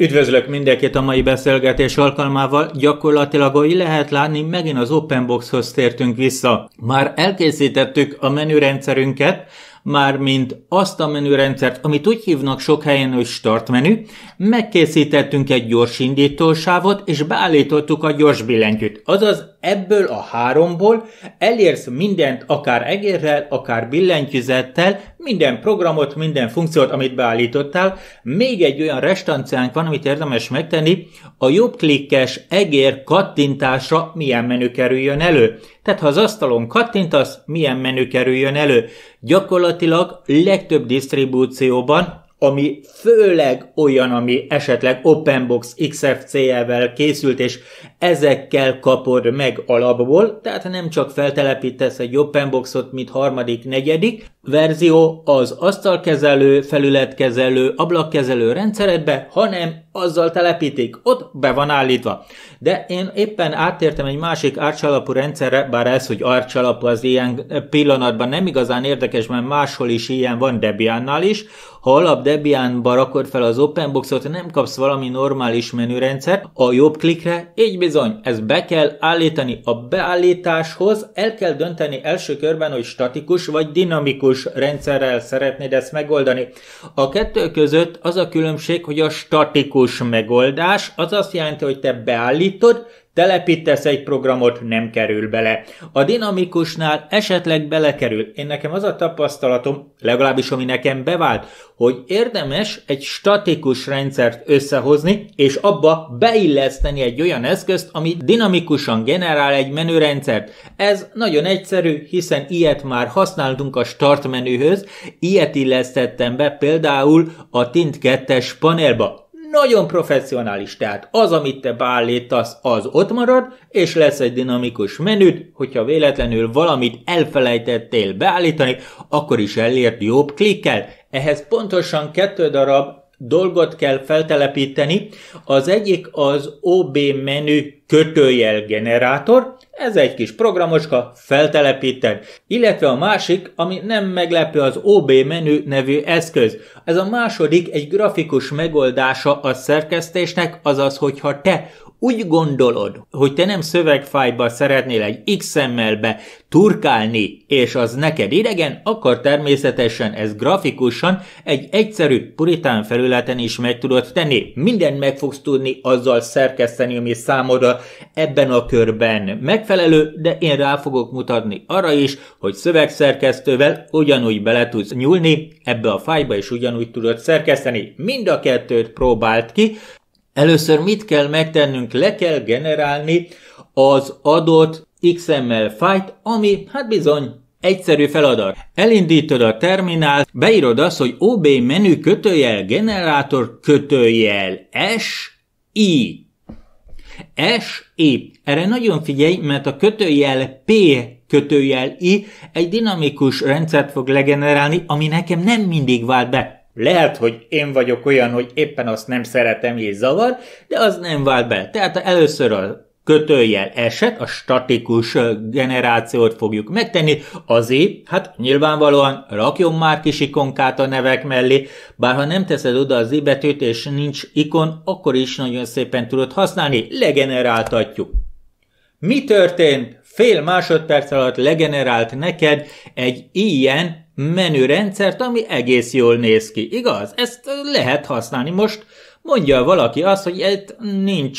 Üdvözlök mindenkit a mai beszélgetés alkalmával. Gyakorlatilag, ahogy lehet látni, megint az Openboxhoz tértünk vissza. Már elkészítettük a menürendszerünket, mármint azt a menürendszert, amit úgy hívnak sok helyen, hogy menü, megkészítettünk egy gyors indítósávot, és beállítottuk a gyors billentyűt. Azaz ebből a háromból elérsz mindent, akár egérrel, akár billentyűzettel, minden programot, minden funkciót, amit beállítottál. Még egy olyan restanciánk van, amit érdemes megtenni, a jobb klikkes egér kattintása milyen menü kerüljön elő. Tehát ha az asztalon kattintasz, milyen menü kerüljön elő? Gyakorlatilag legtöbb disztribúcióban, ami főleg olyan, ami esetleg Openbox XFCE-vel készült, és ezekkel kapod meg alapból, tehát nem csak feltelepítesz egy OpenBoxot, mint harmadik, negyedik verzió az asztalkezelő, felületkezelő, ablakkezelő rendszeredbe, hanem azzal telepítik, ott be van állítva. De én éppen áttértem egy másik árcsalapú rendszerre, bár ez, hogy árcsalapú az ilyen pillanatban nem igazán érdekes, mert máshol is ilyen van Debiannál is, ha alap Debianba rakod fel az OpenBoxot, nem kapsz valami normális menürendszer, a jobb klikre így bizony, ezt be kell állítani. A beállításhoz el kell dönteni első körben, hogy statikus vagy dinamikus rendszerrel szeretnéd ezt megoldani. A kettő között az a különbség, hogy a statikus megoldás az azt jelenti, hogy te beállítod, Telepítesz egy programot, nem kerül bele. A dinamikusnál esetleg belekerül. Én nekem az a tapasztalatom, legalábbis ami nekem bevált, hogy érdemes egy statikus rendszert összehozni, és abba beilleszteni egy olyan eszközt, ami dinamikusan generál egy menürendszert. Ez nagyon egyszerű, hiszen ilyet már használtunk a start menühöz, ilyet illesztettem be például a Tint 2-es panelba nagyon professzionális, tehát az, amit te beállítasz, az ott marad, és lesz egy dinamikus menüt, hogyha véletlenül valamit elfelejtettél beállítani, akkor is elért jobb klikkel. Ehhez pontosan kettő darab dolgot kell feltelepíteni. Az egyik az OB menü kötőjel generátor, ez egy kis programoska feltelepíted, illetve a másik, ami nem meglepő az OB menü nevű eszköz. Ez a második egy grafikus megoldása a szerkesztésnek, azaz, hogyha te úgy gondolod, hogy te nem szövegfájba szeretnél egy XML-be turkálni, és az neked idegen, akkor természetesen ez grafikusan egy egyszerű puritán felületen is meg tudod tenni. Minden meg fogsz tudni azzal szerkeszteni, ami számodra ebben a körben megfelelő, de én rá fogok mutatni arra is, hogy szövegszerkesztővel ugyanúgy bele tudsz nyúlni ebbe a fájba, és ugyanúgy tudod szerkeszteni. Mind a kettőt próbált ki. Először mit kell megtennünk? Le kell generálni az adott XML fájt, ami hát bizony Egyszerű feladat. Elindítod a terminál, beírod azt, hogy OB menü kötőjel generátor kötőjel S I s SI. Erre nagyon figyelj, mert a kötőjel P kötőjel I egy dinamikus rendszert fog legenerálni, ami nekem nem mindig vált be. Lehet, hogy én vagyok olyan, hogy éppen azt nem szeretem és zavar, de az nem vált be. Tehát először a kötőjel eset, a statikus generációt fogjuk megtenni, azért, hát nyilvánvalóan rakjon már kis ikonkát a nevek mellé, bár ha nem teszed oda az i betűt és nincs ikon, akkor is nagyon szépen tudod használni, legeneráltatjuk. Mi történt? Fél másodperc alatt legenerált neked egy ilyen menürendszert, ami egész jól néz ki, igaz? Ezt lehet használni most, mondja valaki azt, hogy ez nincs,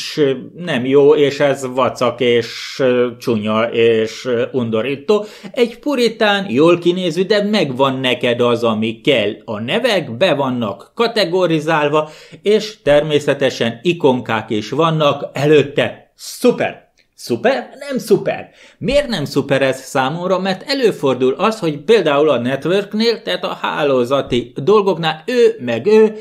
nem jó, és ez vacak, és csúnya és undorító. Egy puritán, jól kinéző, de megvan neked az, ami kell. A nevek be vannak kategorizálva, és természetesen ikonkák is vannak előtte. Szuper! Szuper? Nem szuper. Miért nem szuper ez számomra? Mert előfordul az, hogy például a networknél, tehát a hálózati dolgoknál ő, meg ő,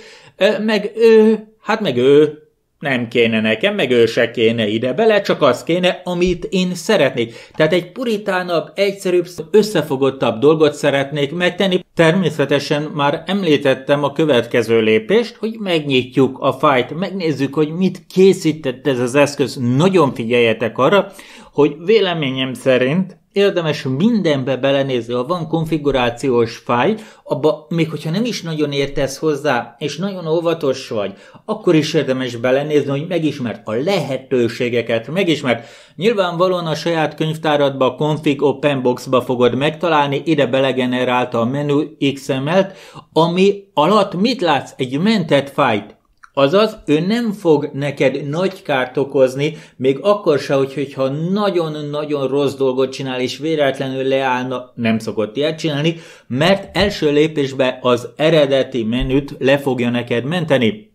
meg ő Hát meg ő, nem kéne nekem, meg ő se kéne ide bele, csak az kéne, amit én szeretnék. Tehát egy puritánabb, egyszerűbb, összefogottabb dolgot szeretnék megtenni. Természetesen már említettem a következő lépést, hogy megnyitjuk a fájt, megnézzük, hogy mit készített ez az eszköz. Nagyon figyeljetek arra, hogy véleményem szerint Érdemes mindenbe belenézni, ha van konfigurációs fájl, abba még hogyha nem is nagyon értesz hozzá, és nagyon óvatos vagy, akkor is érdemes belenézni, hogy megismert a lehetőségeket, megismert. Nyilvánvalóan a saját könyvtáradba, a config open boxba fogod megtalálni, ide belegenerálta a menü XML-t, ami alatt mit látsz? Egy mentett fájt. Azaz, ő nem fog neked nagy kárt okozni, még akkor se, hogyha nagyon-nagyon rossz dolgot csinál, és véletlenül leállna, nem szokott ilyet csinálni, mert első lépésbe az eredeti menüt le fogja neked menteni.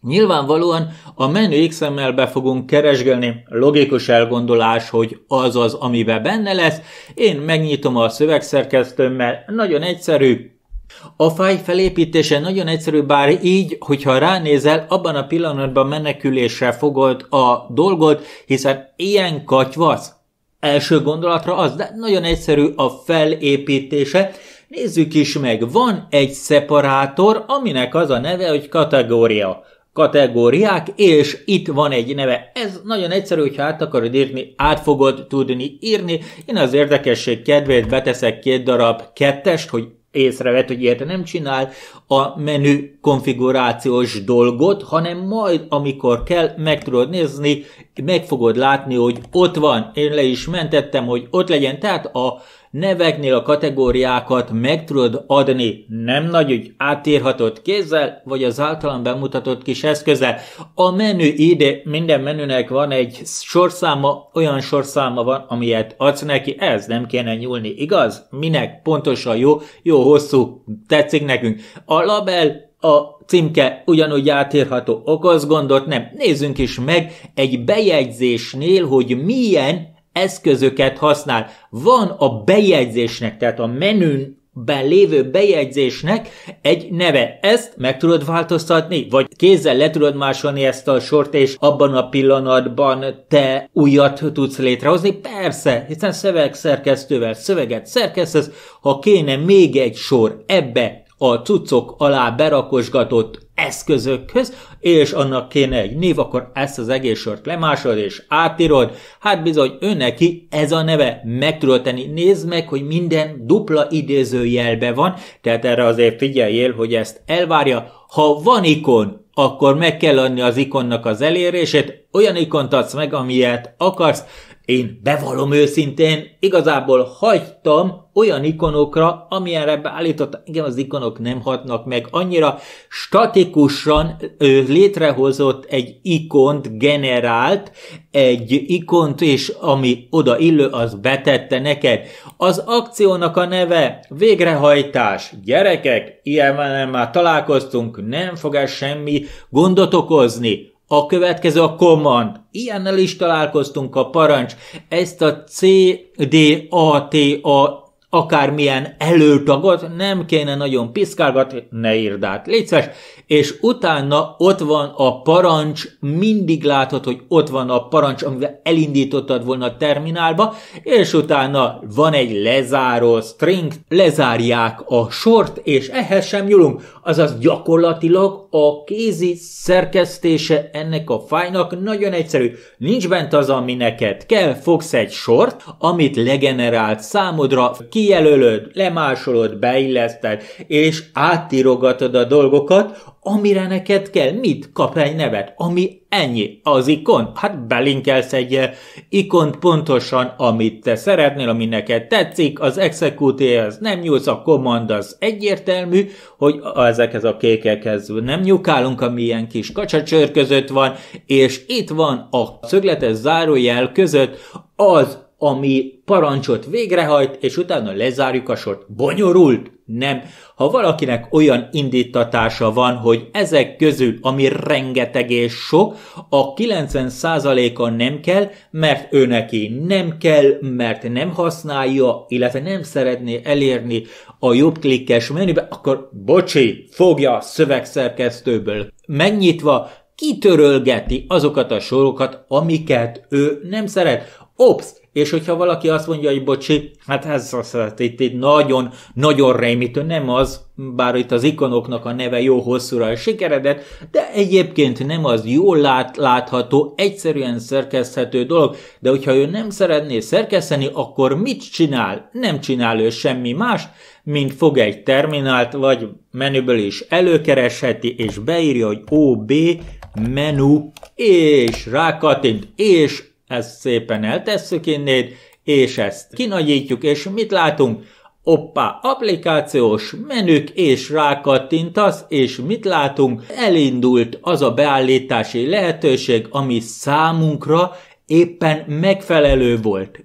Nyilvánvalóan a menü XML be fogunk keresgélni, logikus elgondolás, hogy az az, amiben benne lesz. Én megnyitom a szövegszerkesztőmmel, nagyon egyszerű, a fáj felépítése nagyon egyszerű, bár így, hogyha ránézel, abban a pillanatban menekülésre fogod a dolgot, hiszen ilyen katyvasz. Első gondolatra az, de nagyon egyszerű a felépítése. Nézzük is meg, van egy szeparátor, aminek az a neve, hogy kategória kategóriák, és itt van egy neve. Ez nagyon egyszerű, hogyha át akarod írni, át fogod tudni írni. Én az érdekesség kedvéért beteszek két darab kettest, hogy észrevett, hogy ilyet nem csinál a menü konfigurációs dolgot, hanem majd, amikor kell, meg tudod nézni, meg fogod látni, hogy ott van, én le is mentettem, hogy ott legyen, tehát a neveknél a kategóriákat meg tudod adni nem nagy ügy átírhatott kézzel, vagy az általán bemutatott kis eszközzel. A menü ide, minden menünek van egy sorszáma, olyan sorszáma van, amilyet adsz neki, ez nem kéne nyúlni, igaz? Minek pontosan jó, jó hosszú, tetszik nekünk. A label a címke ugyanúgy átírható, okoz gondot, nem. Nézzünk is meg egy bejegyzésnél, hogy milyen eszközöket használ. Van a bejegyzésnek, tehát a menün ben lévő bejegyzésnek egy neve. Ezt meg tudod változtatni, vagy kézzel le tudod másolni ezt a sort, és abban a pillanatban te újat tudsz létrehozni? Persze, hiszen szövegszerkesztővel szöveget szerkesztesz, ha kéne még egy sor ebbe a cuccok alá berakosgatott eszközökhöz, és annak kéne egy név, akkor ezt az egész sort lemásod és átírod. Hát bizony, ő neki ez a neve, meg tudod tenni. Nézd meg, hogy minden dupla idézőjelbe van, tehát erre azért figyeljél, hogy ezt elvárja. Ha van ikon, akkor meg kell adni az ikonnak az elérését, olyan ikont adsz meg, amilyet akarsz, én bevallom őszintén, igazából hagytam olyan ikonokra, amilyenre beállítottam, igen, az ikonok nem hatnak meg annyira, statikusan ő létrehozott egy ikont, generált egy ikont, és ami oda illő, az betette neked. Az akciónak a neve végrehajtás. Gyerekek, ilyen már találkoztunk, nem fog ez semmi gondot okozni a következő a command. Ilyennel is találkoztunk a parancs. Ezt a C, D, A, T, A akármilyen előtagot nem kéne nagyon piszkálgatni, ne írd át, légy szíves, és utána ott van a parancs, mindig látod, hogy ott van a parancs, amivel elindítottad volna a terminálba, és utána van egy lezáró string, lezárják a sort, és ehhez sem nyúlunk, azaz gyakorlatilag a kézi szerkesztése ennek a fájnak nagyon egyszerű, nincs bent az, ami neked kell, fogsz egy sort, amit legenerált számodra, ki kijelölöd, lemásolod, beilleszted, és átírogatod a dolgokat, amire neked kell, mit kap egy nevet, ami ennyi, az ikon, hát belinkelsz egy eh, ikont pontosan, amit te szeretnél, ami neked tetszik, az executéhez nem nyúlsz, a command az egyértelmű, hogy ezekhez a kékekhez nem nyukálunk, ami ilyen kis kacsacsör között van, és itt van a szögletes zárójel között az ami parancsot végrehajt, és utána lezárjuk a sort. Bonyolult? Nem. Ha valakinek olyan indítatása van, hogy ezek közül, ami rengeteg és sok, a 90%-a nem kell, mert ő neki nem kell, mert nem használja, illetve nem szeretné elérni a jobb klikkes menübe, akkor bocsi, fogja a szövegszerkesztőből. Megnyitva kitörölgeti azokat a sorokat, amiket ő nem szeret. Ops, és hogyha valaki azt mondja, hogy bocsi, hát ez az, az, hát itt, itt nagyon, nagyon rémítő, nem az, bár itt az ikonoknak a neve jó hosszúra a sikeredett, de egyébként nem az jól lát, látható, egyszerűen szerkeszthető dolog, de hogyha ő nem szeretné szerkeszteni, akkor mit csinál? Nem csinál ő semmi más, mint fog egy terminált, vagy menüből is előkeresheti, és beírja, hogy OB, menu, és rákatint, és ezt szépen eltesszük innét, és ezt kinagyítjuk, és mit látunk? Oppá, applikációs menük, és rákattintasz, és mit látunk? Elindult az a beállítási lehetőség, ami számunkra éppen megfelelő volt,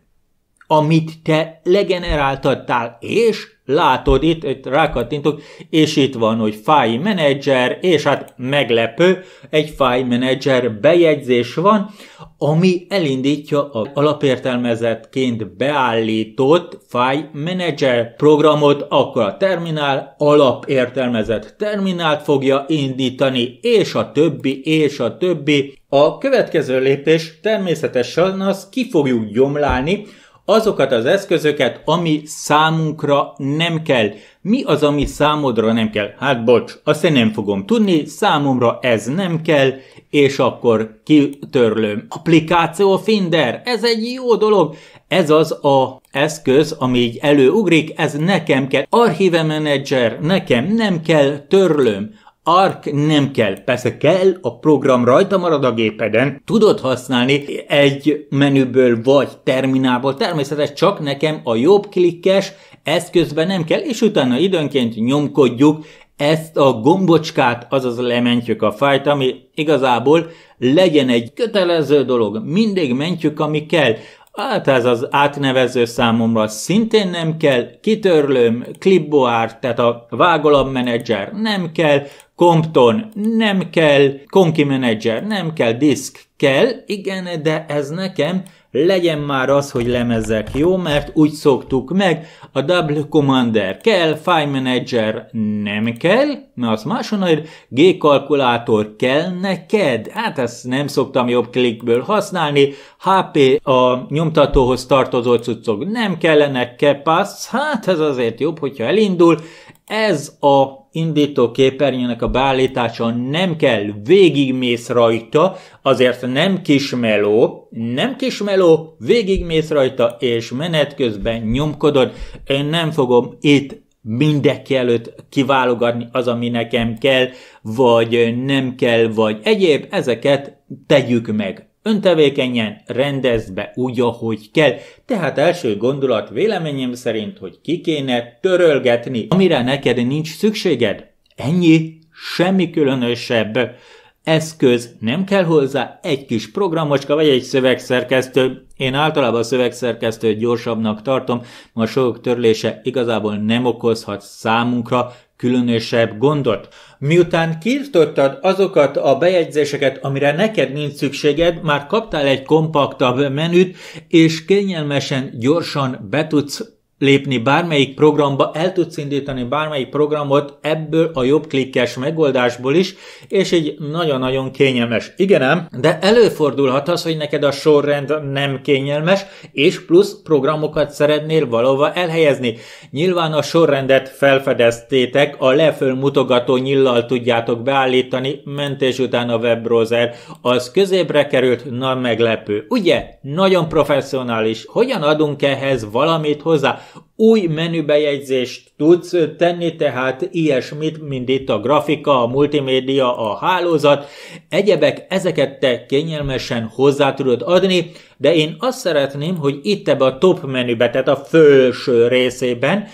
amit te legeneráltattál, és látod itt, itt rákattintok, és itt van, hogy file manager, és hát meglepő, egy file manager bejegyzés van, ami elindítja a alapértelmezetként beállított file manager programot, akkor a terminál alapértelmezett terminált fogja indítani, és a többi, és a többi. A következő lépés természetesen az ki fogjuk gyomlálni, azokat az eszközöket, ami számunkra nem kell. Mi az, ami számodra nem kell? Hát bocs, azt én nem fogom tudni, számomra ez nem kell, és akkor kitörlöm. Applikáció Finder, ez egy jó dolog, ez az a eszköz, ami így előugrik, ez nekem kell. Archive Manager, nekem nem kell, törlöm. ARC nem kell. Persze kell, a program rajta marad a gépeden, tudod használni egy menüből vagy terminálból. Természetesen csak nekem a jobb klikkes eszközben nem kell, és utána időnként nyomkodjuk ezt a gombocskát, azaz lementjük a fájt, ami igazából legyen egy kötelező dolog, mindig mentjük, ami kell. Hát ez az átnevező számomra szintén nem kell, kitörlöm, clipboard, tehát a vágolab menedzser nem kell, Compton nem kell, Conky Manager nem kell, disk kell, igen, de ez nekem legyen már az, hogy lemezek, jó? Mert úgy szoktuk meg, a Double Commander kell, File Manager nem kell, mert az máson, hogy G-kalkulátor kell neked? Hát ezt nem szoktam jobb klikből használni, HP a nyomtatóhoz tartozó cuccok nem kellenek, Kepasz, hát ez azért jobb, hogyha elindul, ez a indító képernyőnek a beállítása nem kell, végigmész rajta, azért nem kismeló, nem kismeló, végigmész rajta, és menet közben nyomkodod. Én nem fogom itt mindenki előtt kiválogatni az, ami nekem kell, vagy nem kell, vagy egyéb, ezeket tegyük meg. Öntevékenyen rendezd be úgy, ahogy kell, tehát első gondolat véleményem szerint, hogy ki kéne törölgetni, amire neked nincs szükséged. Ennyi, semmi különösebb eszköz, nem kell hozzá egy kis programocska vagy egy szövegszerkesztő. Én általában a szövegszerkesztőt gyorsabbnak tartom, ma a törlése igazából nem okozhat számunkra különösebb gondot. Miután kiirtottad azokat a bejegyzéseket, amire neked nincs szükséged, már kaptál egy kompaktabb menüt, és kényelmesen, gyorsan be tudsz lépni bármelyik programba, el tudsz indítani bármelyik programot ebből a jobb klikkes megoldásból is, és így nagyon-nagyon kényelmes. Igen de előfordulhat az, hogy neked a sorrend nem kényelmes, és plusz programokat szeretnél valahova elhelyezni. Nyilván a sorrendet felfedeztétek, a leföl mutogató nyillal tudjátok beállítani, mentés után a webbrowser, az középre került, na meglepő. Ugye? Nagyon professzionális. Hogyan adunk ehhez valamit hozzá? Új menübejegyzést tudsz tenni, tehát ilyesmit, mint itt a grafika, a multimédia, a hálózat. Egyebek, ezeket te kényelmesen hozzá tudod adni, de én azt szeretném, hogy itt ebbe a top menübe, tehát a felső részében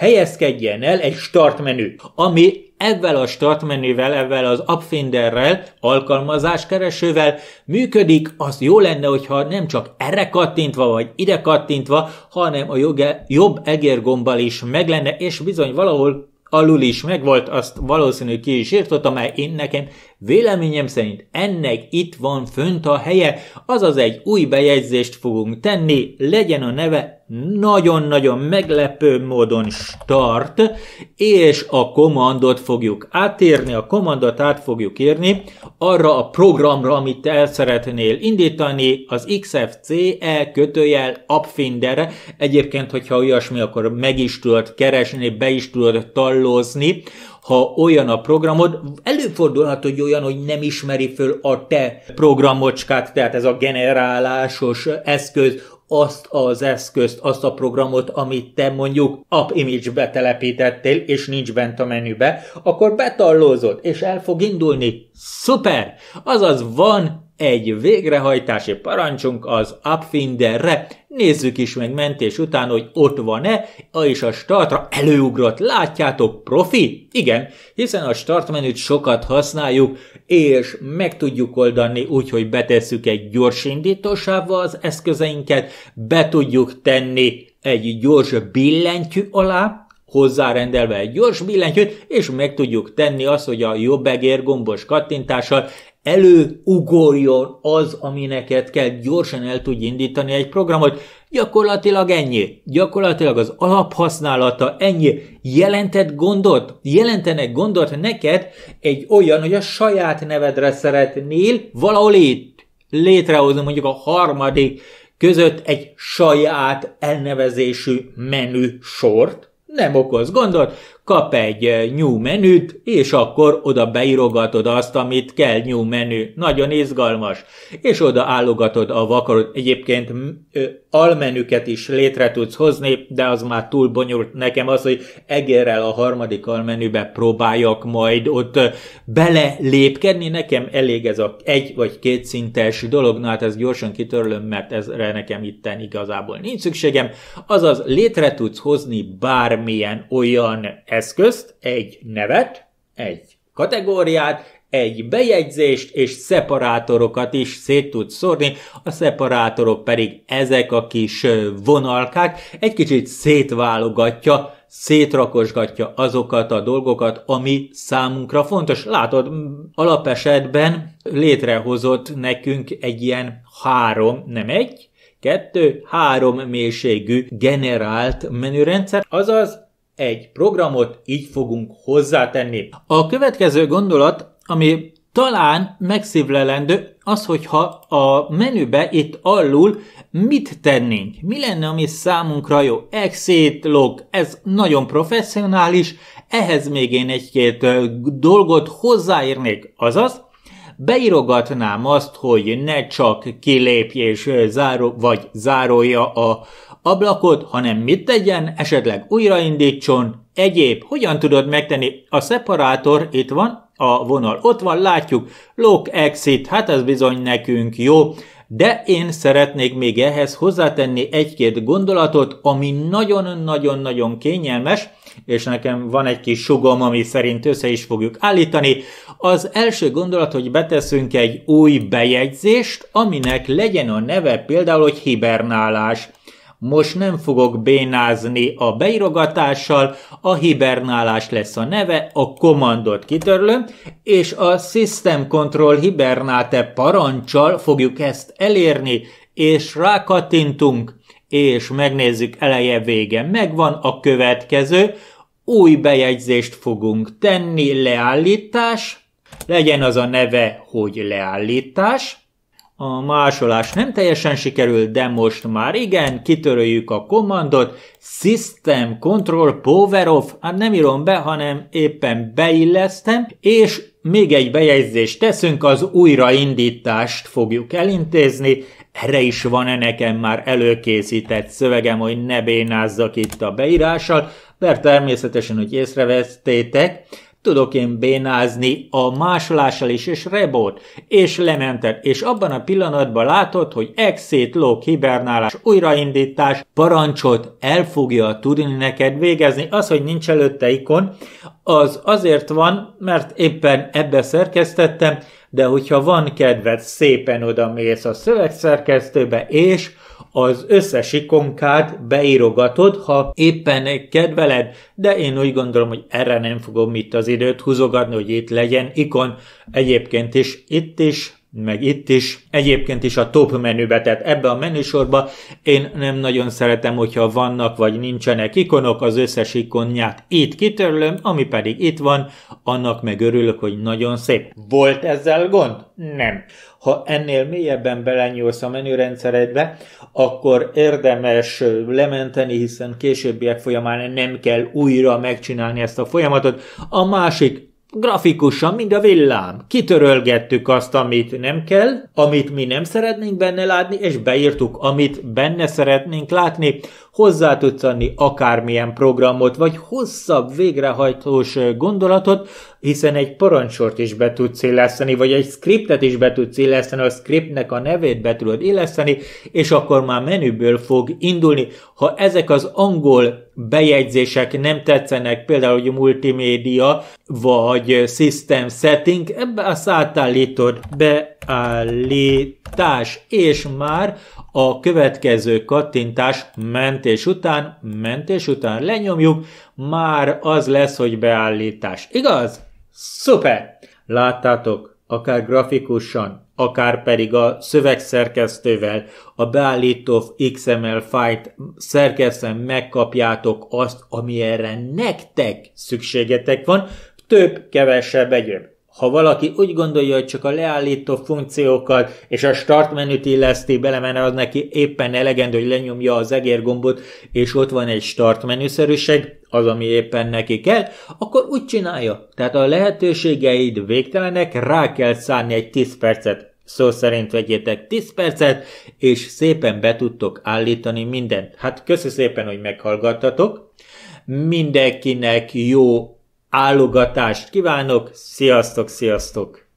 helyezkedjen el egy startmenü, ami ezzel a startmenüvel, ezzel az appfinderrel, alkalmazáskeresővel működik, az jó lenne, hogyha nem csak erre kattintva vagy ide kattintva, hanem a joge, jobb egérgombbal is meg lenne, és bizony valahol alul is megvolt, azt valószínű ki is írtottam, mert én nekem Véleményem szerint ennek itt van fönt a helye, azaz egy új bejegyzést fogunk tenni, legyen a neve nagyon-nagyon meglepő módon start, és a komandot fogjuk átírni, a komandot át fogjuk írni arra a programra, amit el szeretnél indítani, az XFCE kötőjel appfinderre. Egyébként, hogyha olyasmi, akkor meg is tudod keresni, be is tudod tallózni ha olyan a programod, előfordulhat, hogy olyan, hogy nem ismeri föl a te programocskát, tehát ez a generálásos eszköz, azt az eszközt, azt a programot, amit te mondjuk App image betelepítettél, és nincs bent a menübe, akkor betallózod, és el fog indulni. Szuper! Azaz van egy végrehajtási parancsunk az Upfinderre, nézzük is meg mentés után, hogy ott van-e, és a startra előugrott, látjátok, profi? Igen, hiszen a startmenüt sokat használjuk, és meg tudjuk oldani úgy, hogy betesszük egy gyors indítósával az eszközeinket, be tudjuk tenni egy gyors billentyű alá, hozzárendelve egy gyors billentyűt, és meg tudjuk tenni azt, hogy a jobb egér gombos kattintással előugorjon az, ami neked kell, gyorsan el tudj indítani egy programot, gyakorlatilag ennyi. Gyakorlatilag az alaphasználata ennyi. Jelentett gondot? Jelentenek gondot neked egy olyan, hogy a saját nevedre szeretnél valahol itt létrehozni mondjuk a harmadik között egy saját elnevezésű menü sort, nem okoz gondot, kap egy new menüt, és akkor oda beírogatod azt, amit kell new menü. Nagyon izgalmas. És oda állogatod a vakarod. Egyébként almenüket is létre tudsz hozni, de az már túl bonyolult nekem az, hogy egérrel a harmadik almenübe próbáljak majd ott bele lépkedni. Nekem elég ez a egy vagy két szintes dolog, na hát ezt gyorsan kitörlöm, mert ezre nekem itten igazából nincs szükségem. Azaz létre tudsz hozni bármilyen olyan eszközt, egy nevet, egy kategóriát, egy bejegyzést és szeparátorokat is szét tud szórni, a szeparátorok pedig ezek a kis vonalkák egy kicsit szétválogatja, szétrakosgatja azokat a dolgokat, ami számunkra fontos. Látod, alapesetben létrehozott nekünk egy ilyen három, nem egy, kettő, három mélységű generált menürendszer, azaz egy programot így fogunk hozzátenni. A következő gondolat, ami talán megszívlelendő, az, hogyha a menübe itt alul mit tennénk, mi lenne, ami számunkra jó. Exit log, ez nagyon professzionális, ehhez még én egy-két dolgot hozzáírnék, azaz, beírogatnám azt, hogy ne csak kilépj és záró, vagy zárolja a ablakot, hanem mit tegyen, esetleg újraindítson, egyéb, hogyan tudod megtenni, a szeparátor itt van, a vonal ott van, látjuk, lock exit, hát ez bizony nekünk jó, de én szeretnék még ehhez hozzátenni egy-két gondolatot, ami nagyon-nagyon-nagyon kényelmes, és nekem van egy kis sugom, ami szerint össze is fogjuk állítani. Az első gondolat, hogy beteszünk egy új bejegyzést, aminek legyen a neve például, hogy hibernálás. Most nem fogok bénázni a beirogatással, a hibernálás lesz a neve, a kommandot kitörlöm, és a System Control Hibernate parancsal fogjuk ezt elérni, és rákattintunk és megnézzük eleje vége. Megvan a következő, új bejegyzést fogunk tenni, leállítás, legyen az a neve, hogy leállítás, a másolás nem teljesen sikerült, de most már igen, kitöröljük a kommandot, System Control Power Off, hát nem írom be, hanem éppen beillesztem, és még egy bejegyzést teszünk, az újraindítást fogjuk elintézni, erre is van-e nekem már előkészített szövegem, hogy ne bénázzak itt a beírással, mert természetesen, hogy észrevettétek, Tudok én bénázni a másolással is, és rebót, és lementet, és abban a pillanatban látod, hogy exit lók, hibernálás, újraindítás, parancsot el fogja tudni neked végezni. Az, hogy nincs előtte ikon, az azért van, mert éppen ebbe szerkesztettem, de hogyha van kedved, szépen oda mész a szövegszerkesztőbe, és az összes ikonkát beírogatod, ha éppen kedveled, de én úgy gondolom, hogy erre nem fogom itt az időt húzogatni, hogy itt legyen ikon. Egyébként is itt is meg itt is. Egyébként is a top menübe, tehát ebbe a menüsorba én nem nagyon szeretem, hogyha vannak vagy nincsenek ikonok, az összes ikonját itt kitörlöm, ami pedig itt van, annak meg örülök, hogy nagyon szép. Volt ezzel gond? Nem. Ha ennél mélyebben belenyúlsz a menürendszeredbe, akkor érdemes lementeni, hiszen későbbiek folyamán nem kell újra megcsinálni ezt a folyamatot. A másik Grafikusan, mind a villám. Kitörölgettük azt, amit nem kell, amit mi nem szeretnénk benne látni, és beírtuk, amit benne szeretnénk látni, hozzá tudsz adni akármilyen programot, vagy hosszabb végrehajtós gondolatot, hiszen egy parancsort is be tudsz illeszteni, vagy egy scriptet is be tudsz illeszteni, a scriptnek a nevét be tudod illeszteni, és akkor már menüből fog indulni. Ha ezek az angol bejegyzések nem tetszenek, például, hogy multimédia, vagy system setting, ebbe a átállítod beállítás, és már a következő kattintás mentés után, mentés után lenyomjuk, már az lesz, hogy beállítás. Igaz? Szuper! Láttátok, akár grafikusan, akár pedig a szövegszerkesztővel a beállító XML fájt szerkesztően megkapjátok azt, ami erre nektek szükségetek van, több, kevesebb egyéb. Ha valaki úgy gondolja, hogy csak a leállító funkciókat és a start menüt illeszti bele, mert az neki éppen elegendő, hogy lenyomja az egérgombot, és ott van egy start menüszerűség, az, ami éppen neki kell, akkor úgy csinálja. Tehát a lehetőségeid végtelenek, rá kell szánni egy 10 percet. Szó szerint vegyétek 10 percet, és szépen be tudtok állítani mindent. Hát köszi szépen, hogy meghallgattatok. Mindenkinek jó állogatást kívánok, sziasztok, sziasztok!